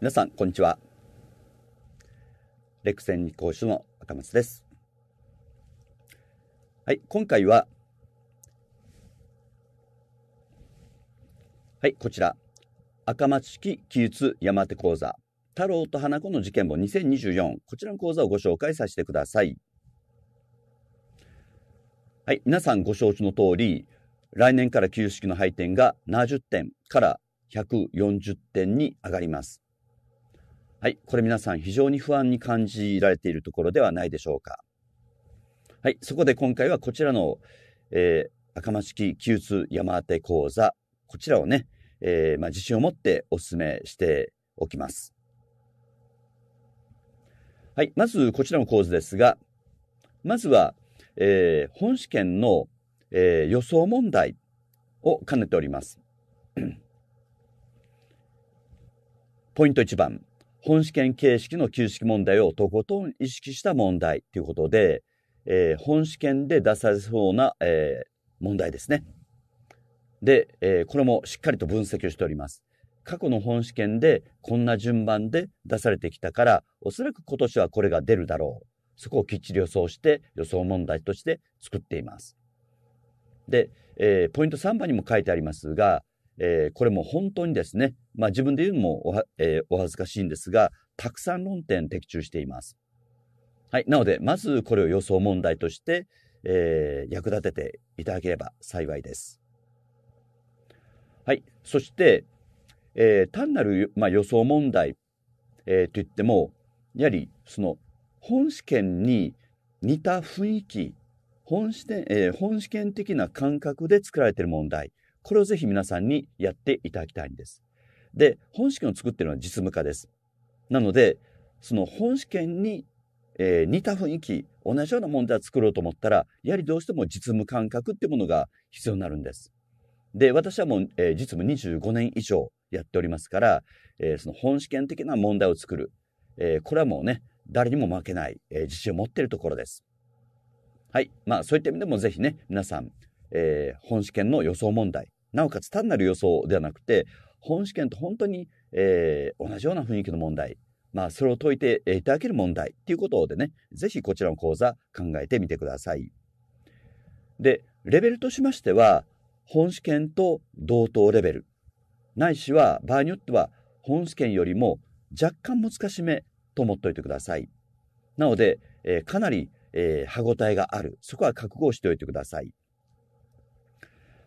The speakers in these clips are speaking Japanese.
皆さん、こんにちは。レクセン講師の赤松です。はい、今回は、はい、こちら、赤松式記述山手講座、太郎と花子の事件簿2024、こちらの講座をご紹介させてください。はい、皆さんご承知の通り、来年から旧式の配点が70点から140点に上がります。はい。これ皆さん非常に不安に感じられているところではないでしょうか。はい。そこで今回はこちらの、えー、赤間式急通山当て講座、こちらをね、えー、まあ、自信を持ってお勧めしておきます。はい。まずこちらの構図ですが、まずは、えー、本試験の、えー、予想問題を兼ねております。ポイント1番。本試験形式の旧式問題をとことん意識した問題ということで、えー、本試験で出されそうな、えー、問題ですね。で、えー、これもしっかりと分析をしております。過去の本試験でこんな順番で出されてきたから、おそらく今年はこれが出るだろう。そこをきっちり予想して予想問題として作っています。で、えー、ポイント3番にも書いてありますが、えー、これも本当にですね、まあ、自分で言うのもお,、えー、お恥ずかしいんですが、たくさん論点的中しています。はい。なので、まずこれを予想問題として、えー、役立てていただければ幸いです。はい。そして、えー、単なる、まあ、予想問題、えー、といっても、やはり、その、本試験に似た雰囲気、本試験、えー、本試験的な感覚で作られている問題。これをぜひ皆さんにやっていただきたいんです。で、本試験を作ってるのは実務家です。なので、その本試験に、えー、似た雰囲気、同じような問題を作ろうと思ったら、やはりどうしても実務感覚っていうものが必要になるんです。で、私はもう、えー、実務25年以上やっておりますから、えー、その本試験的な問題を作る。えこれはもうね、誰にも負けない、え自信を持っているところです。はい。まあ、そういった意味でもぜひね、皆さん、えー、本試験の予想問題、なおかつ単なる予想ではなくて本試験と本当に、えー、同じような雰囲気の問題まあそれを解いていただける問題っていうことでね是非こちらの講座考えてみてください。でレベルとしましては本試験と同等レベルないしは場合によっては本試験よりも若干難しめと思っておいてください。なので、えー、かなり、えー、歯ごたえがあるそこは覚悟しておいてください。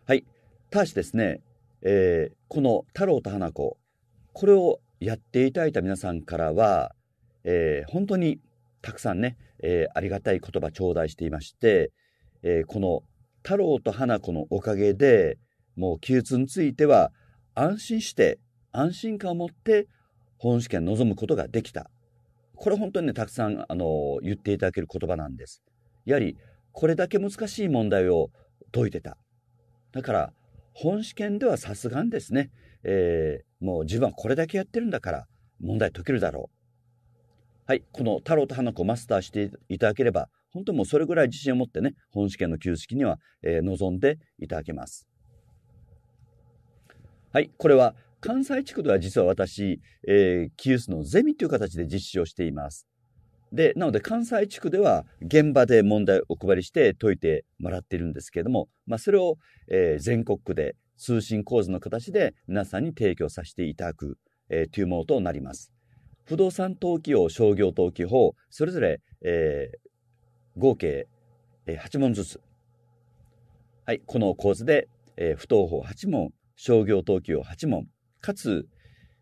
はい、だしですね、えー、この太郎と花子、これをやっていただいた皆さんからは、えー、本当にたくさんね、えー、ありがたい言葉頂戴していまして、えー、この太郎と花子のおかげで、もう記述については安心して、安心感を持って本試験に臨むことができた。これ本当にね、たくさん、あの、言っていただける言葉なんです。やはり、これだけ難しい問題を解いてた。だから、本試験ではさすがにですね、えー、もう自分はこれだけやってるんだから問題解けるだろう。はい、この太郎と花子をマスターしていただければ、本当もうそれぐらい自信を持ってね、本試験の旧式には、えー、臨んでいただけます。はい、これは関西地区では実は私、えー、キユースのゼミという形で実施をしています。で、なので関西地区では現場で問題をお配りして解いてもらっているんですけれども、まあ、それを、えー、全国区で通信構図の形で皆さんに提供させていただく、えー、というものとなります。不動産登記法、商業登記法、それぞれ、えー、合計、えー、8問ずつ。はい、この構図で、えー、不登法8問、商業登記法8問、かつ、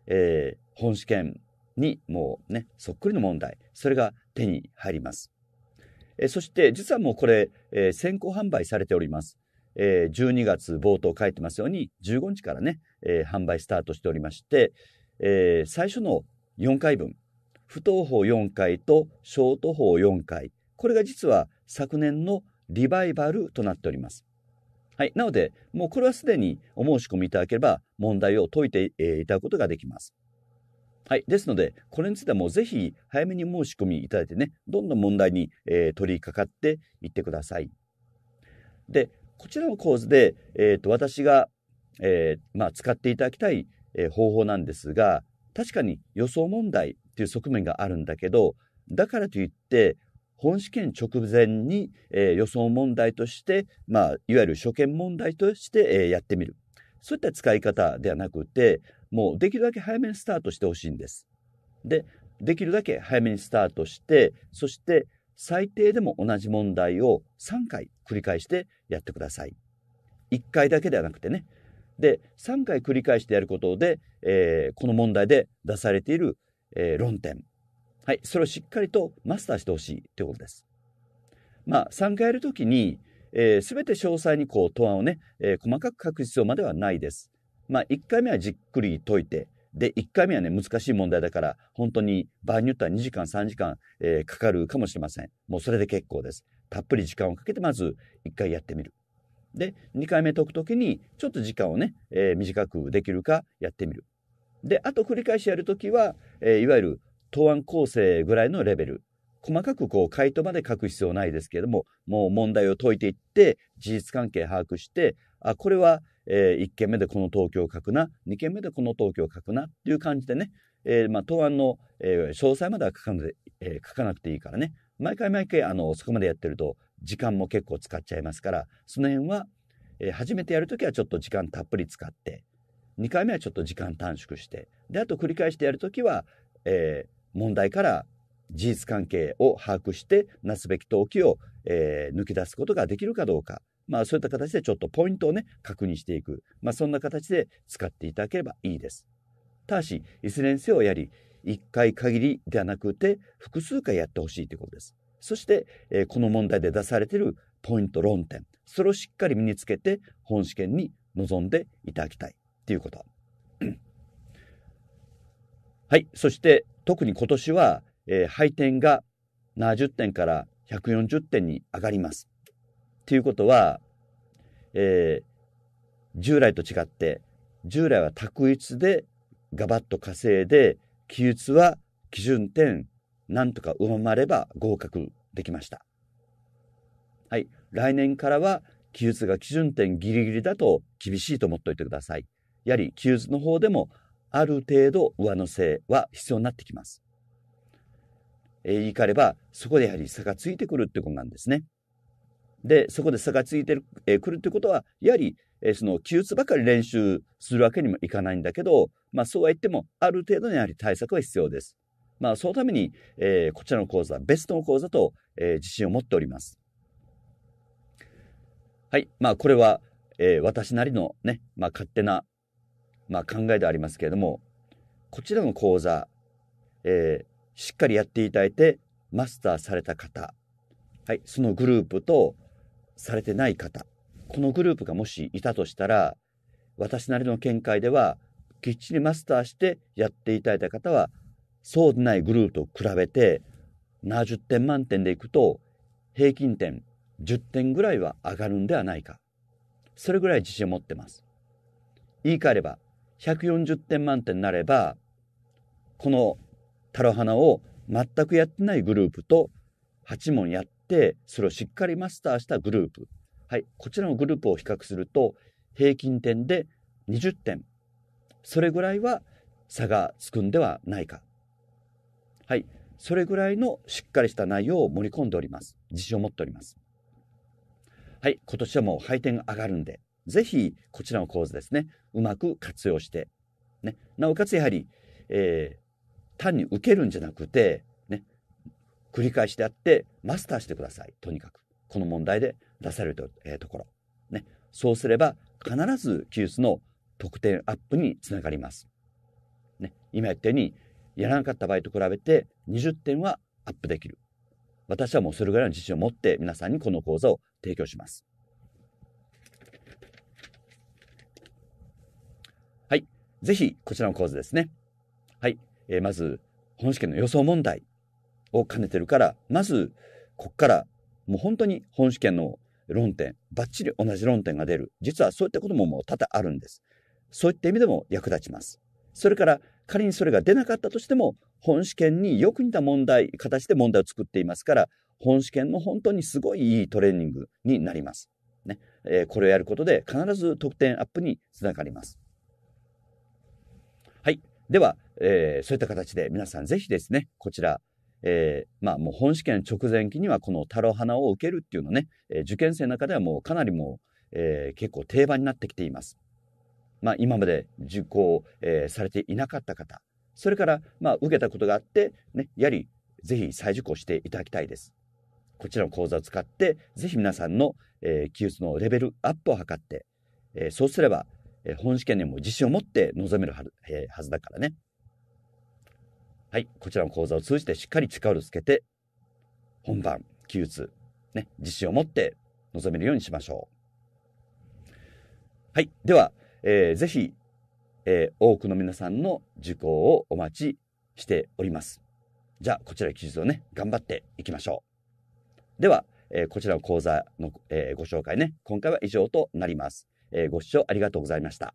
えー、本試験にもうね、そっくりの問題、それが手に入ります。えそして実はもうこれ、えー、先行販売されております。えー、12月冒頭書いてますように15日からね、えー、販売スタートしておりまして、えー、最初の4回分不登法4回とショート法4回これが実は昨年のリバイバルとなっております。はい、なのでもうこれはすでにお申し込みいただければ問題を解いて、えいただくことができます。はい。ですので、これについてはもうぜひ早めに申し込みいただいてね、どんどん問題に、えー、取り掛かっていってください。で、こちらの構図で、えーと、私が、えー、まあ、使っていただきたい、えー、方法なんですが、確かに予想問題っていう側面があるんだけど、だからといって、本試験直前に、えー、予想問題として、まあ、いわゆる初見問題として、えー、やってみる。そういった使い方ではなくて、もうできるだけ早めにスタートしてほしいんです。で、できるだけ早めにスタートして、そして最低でも同じ問題を3回繰り返してやってください。1回だけではなくてね。で、3回繰り返してやることで、えー、この問題で出されている、えー、論点。はい、それをしっかりとマスターしてほしいということです。まあ、3回やるときに、えー、全て詳細にこう答案をね、えー、細かく書く必要まではないです。まあ、1回目はじっくり解いて、で、1回目はね、難しい問題だから、本当に場合によっては2時間、3時間、えー、かかるかもしれません。もうそれで結構です。たっぷり時間をかけて、まず1回やってみる。で、2回目解くときに、ちょっと時間をね、えー、短くできるかやってみる。で、あと繰り返しやるときは、えー、いわゆる答案構成ぐらいのレベル。細かくこう回答まで書く必要ないですけれども、もう問題を解いていって、事実関係把握して、あ、これはえー、1件目でこの東京を書くな2件目でこの東京を書くなっていう感じでね、えー、まあ、答案の、えー、詳細までは書か,、え書かなくていいからね毎回毎回あのそこまでやってると時間も結構使っちゃいますからその辺は、え初めてやるときはちょっと時間たっぷり使って2回目はちょっと時間短縮してであと繰り返してやるときは、え問題から事実関係を把握してなすべき登記を、え抜き出すことができるかどうかまあ、そういった形でちょっとポイントをね、確認していく。まあ、そんな形で使っていただければいいです。ただし、いずれにせよやり、一回限りではなくて、複数回やってほしいということです。そして、えー、この問題で出されているポイント、論点、それをしっかり身につけて、本試験に臨んでいただきたいということ。はい。そして、特に今年は、えー、配点が70点から140点に上がります。ていうことは、えー、従来と違って、従来は択一でガバッと稼いで、記述は基準点、なんとか上回れば合格できました。はい。来年からは、記述が基準点ギリギリだと厳しいと思っておいてください。やはり、記述の方でも、ある程度上乗せは必要になってきます。えー、言い換えれば、そこでやはり差がついてくるってことなんですね。で、そこで差がついてる、えー、くるってことは、やはり、えー、その、記述ばかり練習するわけにもいかないんだけど、まあ、そうは言っても、ある程度のやはり対策は必要です。まあ、そのために、えー、こちらの講座、ベストの講座と、えー、自信を持っております。はい。まあ、これは、えー、私なりのね、まあ、勝手な、まあ、考えでありますけれども、こちらの講座、えー、しっかりやっていただいて、マスターされた方、はい、そのグループと、されてない方、このグループがもしいたとしたら、私なりの見解では、きっちりマスターしてやっていただいた方は、そうでないグループと比べて、70点満点でいくと、平均点10点ぐらいは上がるんではないか。それぐらい自信を持ってます。言い換えれば、140点満点になれば、このタロハナを全くやってないグループと8問やっ、それをしっかりマスターしたグループ。はい。こちらのグループを比較すると、平均点で20点。それぐらいは差がつくんではないか。はい。それぐらいのしっかりした内容を盛り込んでおります。自信を持っております。はい。今年はもう配点が上がるんで、ぜひこちらの構図ですね、うまく活用して、ね、なおかつやはり、えー、単に受けるんじゃなくて、繰り返しであってマスターしてくださいとにかくこの問題で出されるところ、ね、そうすれば必ず技術の得点アップにつながります、ね、今言ったようにやらなかった場合と比べて20点はアップできる私はもうそれぐらいの自信を持って皆さんにこの講座を提供しますはいぜひこちらの講座ですねはい、えー、まず本試験の予想問題を兼ねてるから、まず、こっから、もう本当に本試験の論点、ばっちり同じ論点が出る。実はそういったことももう多々あるんです。そういった意味でも役立ちます。それから、仮にそれが出なかったとしても、本試験によく似た問題、形で問題を作っていますから、本試験の本当にすごいいいトレーニングになります。ね。えー、これをやることで必ず得点アップにつながります。はい。では、えー、そういった形で皆さんぜひですね、こちら、えー、まあもう本試験直前期にはこのタロ花を受けるっていうのね、えー、受験生の中ではもうかなりもう、えー、結構定番になってきています。まあ今まで受講、えー、されていなかった方、それからまあ受けたことがあって、ね、やはりぜひ再受講していただきたいです。こちらの講座を使って、ぜひ皆さんの、えー、技術のレベルアップを図って、えー、そうすれば、えー、本試験にも自信を持って臨めるは,、ず,、えー、はずだからね。はい、こちらの講座を通じてしっかり力をつけて、本番、記述ね、自信を持って臨めるようにしましょう。はい、では、えー、ぜひ、えー、多くの皆さんの受講をお待ちしております。じゃあ、こちらの記述をね、頑張っていきましょう。では、えー、こちらの講座の、えー、ご紹介ね、今回は以上となります。えー、ご視聴ありがとうございました。